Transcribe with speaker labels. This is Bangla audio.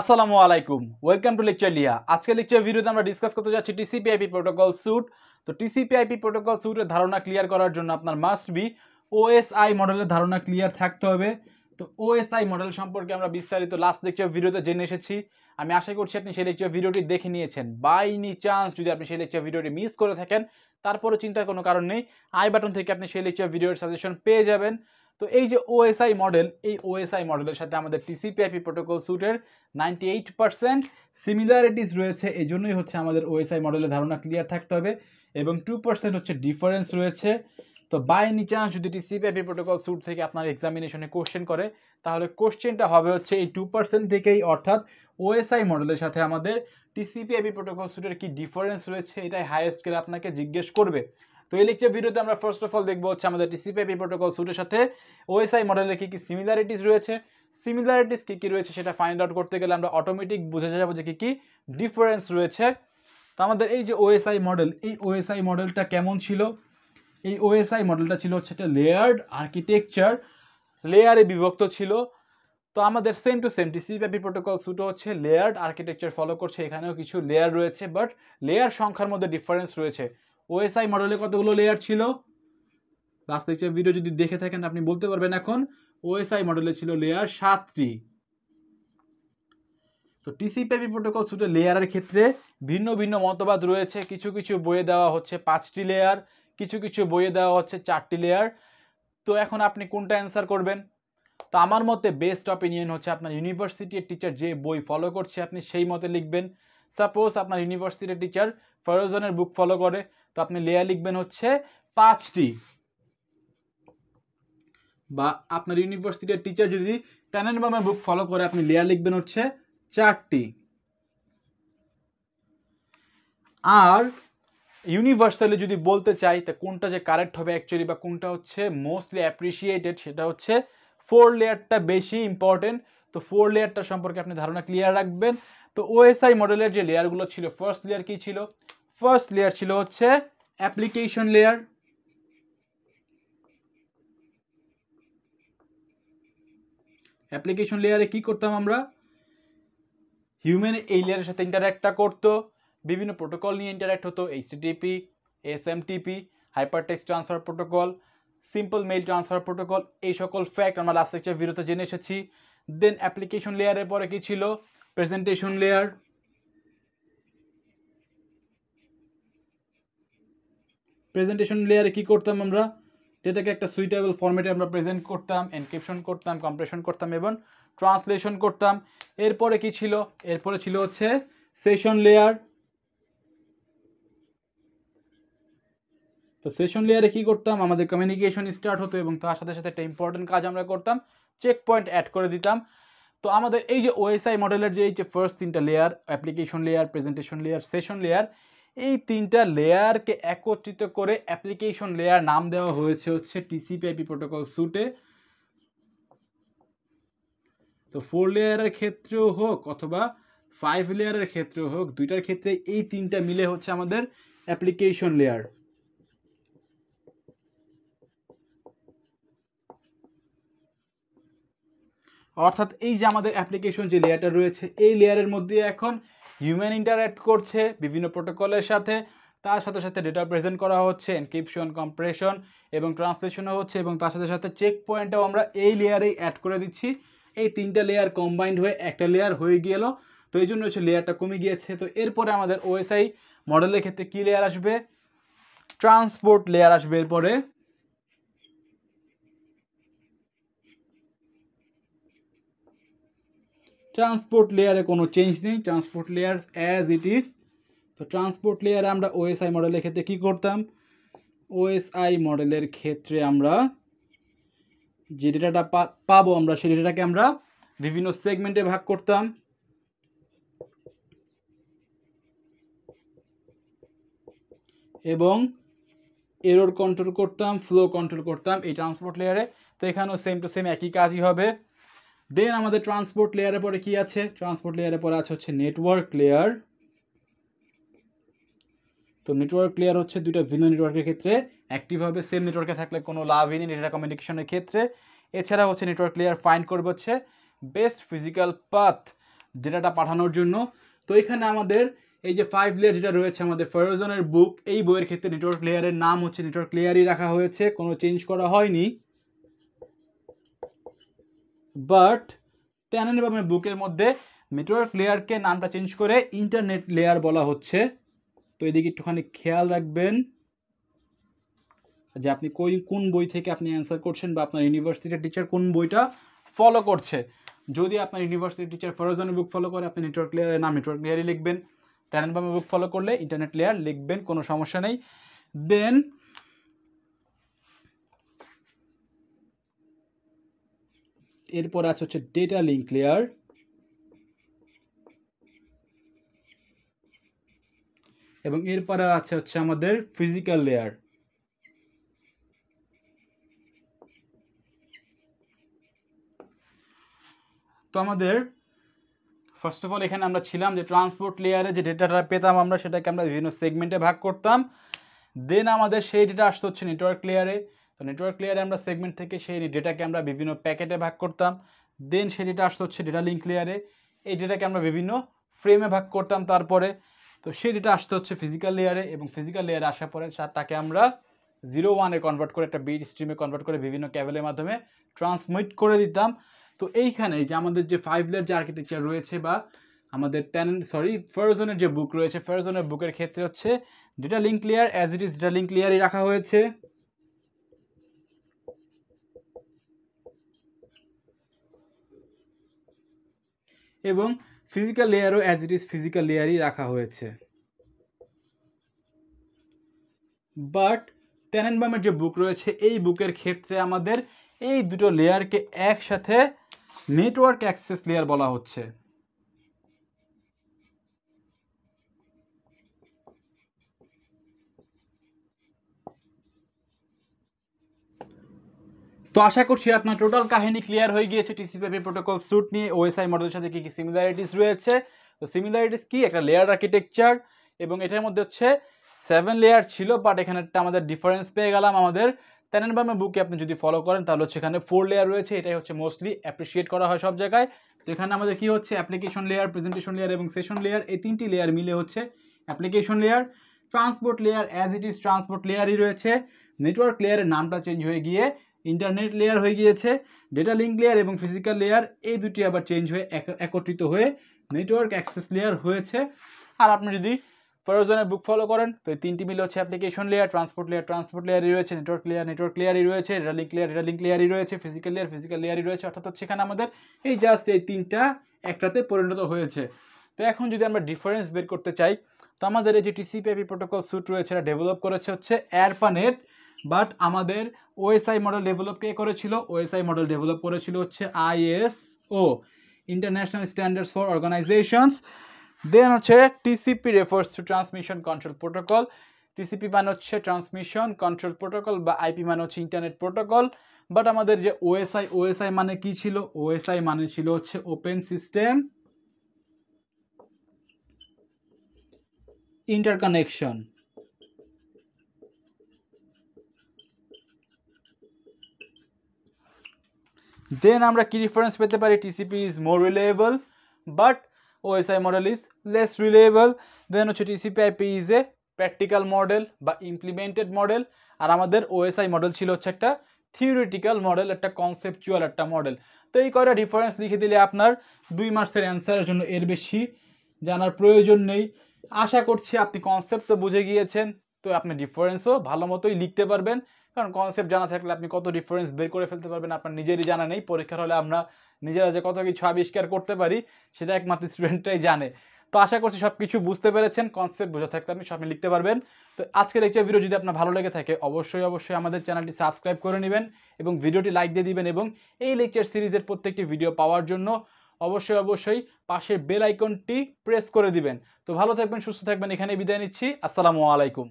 Speaker 1: আসসালামু আলাইকুম ওয়েলকাম টু লেকচার লিয়া আজকে লেকচার ভিডিওতে আমরা ডিসকাস করতে যাচ্ছি টিসিপিআইপি প্রোটোকল স্যুট তো টিসিপিআইপি প্রোটোকল স্যুটের ধারণা ক্লিয়ার করার জন্য আপনার মাস্ট বি ওএসআই মডেলের ধারণা ক্লিয়ার থাকতে হবে তো ওএসআই মডেল সম্পর্কে আমরা বিস্তারিত লাস্ট লেকচার ভিডিওতে জেনে এসেছি আমি আশা করছি আপনি সেই লেকচার ভিডিওটি দেখে নিয়েছেন বাই নি চান্স যদি আপনি সেই লেকচার ভিডিওটি মিস করে থাকেন তারপরে চিন্তার কোনো কারণ নেই আই বাটন থেকে আপনি সেই লেকচার ভিডিওর সাজেশন পেয়ে যাবেন তো এই যে ওএসআই মডেল এই ওএসআই মডেলের সাথে আমাদের টিসিপিআইপি প্রোটোকল স্যুটের নাইনটি এইট পার্সেন্ট সিমিলারিটিস রয়েছে এই জন্যই হচ্ছে আমাদের ওএসআই মডেলের ধারণা ক্লিয়ার থাকতে হবে এবং টু পার্সেন্ট হচ্ছে ডিফারেন্স রয়েছে তো বাই এনি চান্স যদি টিসিপিআইপি প্রোটোকল স্যুট থেকে আপনার এক্সামিনেশনে কোশ্চেন করে তাহলে কোশ্চেনটা হবে হচ্ছে এই টু পার্সেন্ট থেকেই অর্থাৎ ওএসআই মডেলের সাথে আমাদের টিসিপিআইপি প্রোটোকল স্যুটের কী ডিফারেন্স রয়েছে এটাই হাইয়েস্ট স্কেলে আপনাকে জিজ্ঞেস করবে তো এই লেকচার ভিডিওতে আমরা ফার্স্ট অফ অল দেখবো হচ্ছে আমাদের টিসিপিআইপি প্রোটোকল সুটের সাথে ওএসআই মডেলের কী কী সিমিলারিটিস রয়েছে সিমিলারিটিস কী কী রয়েছে সেটা ফাইন্ড আউট করতে গেলে আমরা অটোমেটিক বুঝে যাবো যে কী কী ডিফারেন্স রয়েছে তো আমাদের এই যে ওএসআই মডেল এই ওএসআই মডেলটা কেমন ছিল এই ওএসআই মডেলটা ছিল হচ্ছে একটা লেয়ার্ড আর্কিটেকচার লেয়ারে বিভক্ত ছিল তো আমাদের same to same TCP IP protocol সুটো হচ্ছে লেয়ার্ড আর্কিটেকচার ফলো করছে এখানেও কিছু লেয়ার রয়েছে বাট লেয়ার সংখ্যার মধ্যে ডিফারেন্স রয়েছে ওএসআই মডেলে কতগুলো লেয়ার ছিল লাস্ট লেকচার ভিডিও যদি দেখে থাকেন আপনি বলতে পারবেন এখন ওএসআই মডেলে ছিল লেয়ার সাতটি তো টিসিপিআইপি প্রোটোকল সুটে লেয়ারের ক্ষেত্রে ভিন্ন ভিন্ন মতবাদ রয়েছে কিছু কিছু বইয়ে দেওয়া হচ্ছে পাঁচটি লেয়ার কিছু কিছু বইয়ে দেওয়া হচ্ছে চারটি লেয়ার তো এখন আপনি কোনটা অ্যান্সার করবেন তো আমার মতে বেস্ট অপিনিয়ন হচ্ছে আপনার ইউনিভার্সিটির টিচার যে বই ফলো করছে আপনি সেই মতে লিখবেন সাপোজ আপনার ইউনিভার্সিটির টিচার ফরোজনের বুক ফলো করে তো আপনি লেয়ার লিখবেন হচ্ছে পাঁচটি বা আপনার ইউনিভার্সিটির টিচার যদি ট্যানেনবামের বুক ফলো করে আপনি লেয়ার লিখবেন হচ্ছে চারটি আর ইউনিভার্সালি যদি বলতে চাই তা কোনটা যে কারেক্ট হবে অ্যাকচুয়ালি বা কোনটা হচ্ছে মোস্টলি অ্যাপ্রিসিয়েটেড সেটা হচ্ছে ফোর লেয়ারটা বেশি ইম্পর্টেন্ট তো ফোর লেয়ারটা সম্পর্কে আপনি ধারণা ক্লিয়ার রাখবেন তো ওএসআই মডেলের যে লেয়ারগুলো ছিল ফার্স্ট লেয়ার কী ছিল ফার্স্ট লেয়ার ছিল হচ্ছে অ্যাপ্লিকেশন লেয়ার অ্যাপ্লিকেশন লেয়ারে কি করতাম আমরা হিউম্যান এই লেয়ারের সাথে ইন্টারঅ্যাক্টটা করতো বিভিন্ন প্রোটোকল নিয়ে ইন্টারঅ্যাক্ট হতো HTTP SMTP hypertext transfer protocol simple mail transfer protocol এই সকল ফ্যাক্ট আমরা লাস্ট লেকচার বিরত জেনে এসেছি দেন অ্যাপ্লিকেশন লেয়ারের পরে কি ছিল প্রেজেন্টেশন লেয়ার প্রেজেন্টেশন লেয়ারে কি করতাম আমরা ডেটাকে একটা সুইটেবল ফর্মেটে আমরা প্রেজেন্ট করতাম এনক্রিপশন করতাম কম্প্রেশন করতাম এবং ট্রান্সলেশন করতাম এরপরে কি ছিল এরপরে ছিল হচ্ছে সেশন লেয়ার তো সেশন লেয়ারে কি করতাম আমাদের কমিউনিকেশন স্টার্ট হতো এবং তার সাথে সাথে একটা ইম্পর্টেন্ট কাজ আমরা করতাম চেক পয়েন্ট অ্যাড করে দিতাম তো আমাদের এই যে ওএসআই মডেলের যে এই যে ফার্স্ট তিনটা layer application layer presentation layer session layer এই তিনটা লেয়ারকে একত্রিত করে অ্যাপ্লিকেশন লেয়ার নাম দেওয়া হয়েছে হচ্ছে টিসিপিআইপি প্রোটোকল স্যুটে তো ফোর লেয়ারের ক্ষেত্রেও হোক অথবা ফাইভ লেয়ারের ক্ষেত্রেও হোক দুইটার ক্ষেত্রে এই তিনটা মিলে হচ্ছে আমাদের অ্যাপ্লিকেশন লেয়ার অর্থাৎ এই যে আমাদের অ্যাপ্লিকেশন যে লেয়ারটা রয়েছে এই লেয়ারের মধ্যে এখন হিউম্যান ইন্টারঅ্যাক্ট করছে বিভিন্ন প্রোটোকলের সাথে তার সাথে সাথে ডেটা প্রেজেন্ট করা হচ্ছে এনক্রিপশন কম্প্রেশন এবং ট্রান্সলেশনও হচ্ছে এবং তার সাথে সাথে চেক পয়েন্টও আমরা এই লেয়ারেই অ্যাড করে দিচ্ছি এই তিনটা লেয়ার কম্বাইন্ড হয়ে একটা লেয়ার হয়ে গেল তো এই জন্য হচ্ছে লেয়ারটা কমে গিয়েছে তো এরপরে আমাদের ওএসআই মডেলের ক্ষেত্রে কী লেয়ার আসবে ট্রান্সপোর্ট লেয়ার আসবে এরপরে ট্রান্সপোর্ট লেয়ারে কোনো চেঞ্জ নেই transport layer as it is তো ট্রান্সপোর্ট লেয়ারে আমরা ওএসআই মডেলের ক্ষেত্রে কী করতাম ওএসআই মডেলের ক্ষেত্রে আমরা যে ডেটাটা পাবো আমরা সেই ডেটাটাকে আমরা বিভিন্ন সেগমেন্টে ভাগ করতাম এবং এরোর কন্ট্রোল করতাম ফ্লো কন্ট্রোল করতাম এই ট্রান্সপোর্ট লেয়ারে তো এখানেও সেম টু সেম একই কাজই হবে দেন আমাদের ট্রান্সপোর্ট লেয়ারের পরে কি আছে ট্রান্সপোর্ট লেয়ারের পরে আছে হচ্ছে নেটওয়ার্ক লেয়ার তো নেটওয়ার্ক লেয়ার হচ্ছে দুইটা ভিন্ন নেটওয়ার্কের ক্ষেত্রে অ্যাক্টিভ হবে সেম নেটওয়ার্কে থাকলে কোনো লাভই নেই ডেটা কমিউনিকেশনের ক্ষেত্রে এছাড়া হচ্ছে নেটওয়ার্ক লেয়ার ফাইন্ড করবে হচ্ছে বেস্ট ফিজিক্যাল পাথ ডেটাটা পাঠানোর জন্য তো এখানে আমাদের এই যে ফাইভ লেয়ার যেটা রয়েছে আমাদের ফেরোজনের বুক এই বইয়ের ক্ষেত্রে নেটওয়ার্ক লেয়ারের নাম হচ্ছে নেটওয়ার্ক লেয়ারই রাখা হয়েছে কোনো চেঞ্জ করা হয়নি বাট প্যানেল বা বুকের মধ্যে নেটওয়ার্ক লেয়ারকে নামটা চেঞ্জ করে ইন্টারনেট লেয়ার বলা হচ্ছে তো এদিকে একটুখানি খেয়াল রাখবেন যে আপনি কই কোন বই থেকে আপনি অ্যান্সার করছেন বা আপনার ইউনিভার্সিটির টিচার কোন বইটা ফলো করছে যদি আপনার ইউনিভার্সিটির টিচার ফরোজানের বুক ফলো করে আপনি নেটওয়ার্ক লেয়ারের নাম নেটওয়ার্ক লেয়ারই লিখবেন ট্যানেনবামের বুক ফলো করলে ইন্টারনেট লেয়ার লিখবেন কোনো সমস্যা নেই দেন এরপর আছে হচ্ছে ডেটা লিঙ্ক লেয়ার এবং এরপরে আছে হচ্ছে আমাদের ফিজিক্যাল লেয়ার তো আমাদের ফার্স্ট অফ অল এখানে আমরা ছিলাম যে ট্রান্সপোর্ট লেয়ারে যে ডেটাটা পেতাম আমরা সেটাকে আমরা বিভিন্ন সেগমেন্টে ভাগ করতাম দেন আমাদের সেই ডেটা আসতে হচ্ছে নেটওয়ার্ক লেয়ারে তো নেটওয়ার্ক লেয়ারে আমরা সেগমেন্ট থেকে সেই ডেটাকে আমরা বিভিন্ন প্যাকেটে ভাগ করতাম দেন সেই ডেটা আসতে হচ্ছে ডেটা লিঙ্ক লেয়ারে এই ডেটাকে আমরা বিভিন্ন ফ্রেমে ভাগ করতাম তারপরে তো সেই ডেটা আসতে হচ্ছে ফিজিক্যাল লেয়ারে এবং ফিজিক্যাল লেয়ারে আসার পরে তাকে আমরা জিরো ওয়ানে কনভার্ট করে একটা বিট স্ট্রিমে কনভার্ট করে বিভিন্ন ক্যাবেলের মাধ্যমে ট্রান্সমিট করে দিতাম তো এইখানে যে আমাদের যে ফাইভ লেয়ার যে আর্কিটেকচার রয়েছে বা আমাদের টেন সরি ফেরোজনের যে বুক রয়েছে ফেরোজনের বুকের ক্ষেত্রে হচ্ছে data link layer as it is data link লেয়ারই রাখা হয়েছে এবং ফিজিক্যাল লেয়ারও অ্যাজ ইট ইজ ফিজিক্যাল লেয়ারই রাখা হয়েছে বাট ট্যানেনবামের যে বুক রয়েছে এই বুকের ক্ষেত্রে আমাদের এই দুটো লেয়ারকে একসাথে নেটওয়ার্ক অ্যাক্সেস লেয়ার বলা হচ্ছে তো আশা করছি আপনার টোটাল কাহিনী ক্লিয়ার হয়ে গিয়েছে টিসিপিপি প্রোটোকল স্যুট নিয়ে ওএসআই মডেলের সাথে কী কী সিমিলারিটিস রয়েছে তো সিমিলারিটিস কি একটা লেয়ার আর্কিটেকচার এবং এটার মধ্যে হচ্ছে সেভেন লেয়ার ছিল বাট এখানে একটা আমাদের ডিফারেন্স পেয়ে গেলাম আমাদের ট্যানেনবামে বুকে আপনি যদি ফলো করেন তাহলে হচ্ছে এখানে ফোর লেয়ার রয়েছে এটাই হচ্ছে মোস্টলি অ্যাপ্রিসিয়েট করা হয় সব জায়গায় তো এখানে আমাদের কী হচ্ছে অ্যাপ্লিকেশন লেয়ার প্রেজেন্টেশন লেয়ার এবং সেশন লেয়ার এই তিনটি লেয়ার মিলে হচ্ছে application layer transport layer as it is transport লেয়ারই রয়েছে নেটওয়ার্ক লেয়ারের নামটা চেঞ্জ হয়ে গিয়ে ইন্টারনেট লেয়ার হয়ে গিয়েছে ডেটা লিঙ্ক লেয়ার এবং ফিজিক্যাল লেয়ার এই দুটি আবার চেঞ্জ হয়ে একত্রিত হয়ে নেটওয়ার্ক অ্যাক্সেস লেয়ার হয়েছে আর আপনি যদি প্রয়োজনের বুক ফলো করেন তো এই তিনটি মিলে হচ্ছে application layer transport layer transport লেয়ারই রয়েছে নেটওয়ার্ক লেয়ার নেটওয়ার্ক লেয়ারই রয়েছে data link layer data link লেয়ারই রয়েছে ফিজিক্যাল লেয়ার ফিজিক্যাল লেয়ারই রয়েছে অর্থাৎ সেখানে আমাদের এই জাস্ট এই তিনটা একটাতে পরিণত হয়েছে তো এখন যদি আমরা ডিফারেন্স বের করতে চাই তো আমাদের এই যে টিসিপি আইপি প্রোটোকল স্যুট রয়েছে এটা ডেভেলপ করেছে হচ্ছে অ্যারপানেট বাট আমাদের ওএসআই মডেল ডেভেলপ কে করেছিল ওএসআই মডেল ডেভেলপ করেছিল হচ্ছে ISO international standards for organizations then হচ্ছে TCP refers to transmission control protocol TCP মানে হচ্ছে ট্রান্সমিশন কন্ট্রোল প্রোটোকল বা আইপি মানে হচ্ছে ইন্টারনেট প্রোটোকল বাট আমাদের যে ওএসআই ওএসআই মানে কি ছিল ওএসআই মানে ছিল হচ্ছে ওপেন সিস্টেম ইন্টারকানেকশন দেন আমরা কী ডিফারেন্স পেতে পারি TCP is more reliable but OSI model is less reliable then হচ্ছে TCP IP is a practical model বা ইমপ্লিমেন্টেড মডেল আর আমাদের ওএসআই মডেল ছিল হচ্ছে একটা থিওরিটিক্যাল মডেল একটা কনসেপচুয়াল একটা মডেল তো এই কয়টা ডিফারেন্স লিখে দিলে আপনার দুই মাসের অ্যান্সারের জন্য এর বেশি জানার প্রয়োজন নেই আশা করছি আপনি কনসেপ্ট তো বুঝে গিয়েছেন তো আপনি ডিফারেন্সও ভালো মতোই লিখতে পারবেন কারণ কনসেপ্ট জানা থাকলে আপনি কত ডিফারেন্স বের করে ফেলতে পারবেন আপনার নিজেরই জানা নেই পরীক্ষার হলে আমরা নিজেরা যে কত কিছু আবিষ্কার করতে পারি সেটা একমাত্র স্টুডেন্টরাই জানে তো আশা করছি সব কিছু বুঝতে পেরেছেন কনসেপ্ট বোঝা থাকলে আপনি সব লিখতে পারবেন তো আজকের এই ভিডিও যদি আপনার ভালো লেগে থাকে অবশ্যই অবশ্যই আমাদের চ্যানেলটি সাবস্ক্রাইব করে নেবেন এবং ভিডিওটি লাইক দিয়ে দিবেন এবং এই লেকচার সিরিজের প্রত্যেকটি ভিডিও পাওয়ার জন্য অবশ্যই অবশ্যই পাশের বেল আইকনটি প্রেস করে দিবেন তো ভালো থাকবেন সুস্থ থাকবেন এখানে বিদায় নিচ্ছি আসসালামু আলাইকুম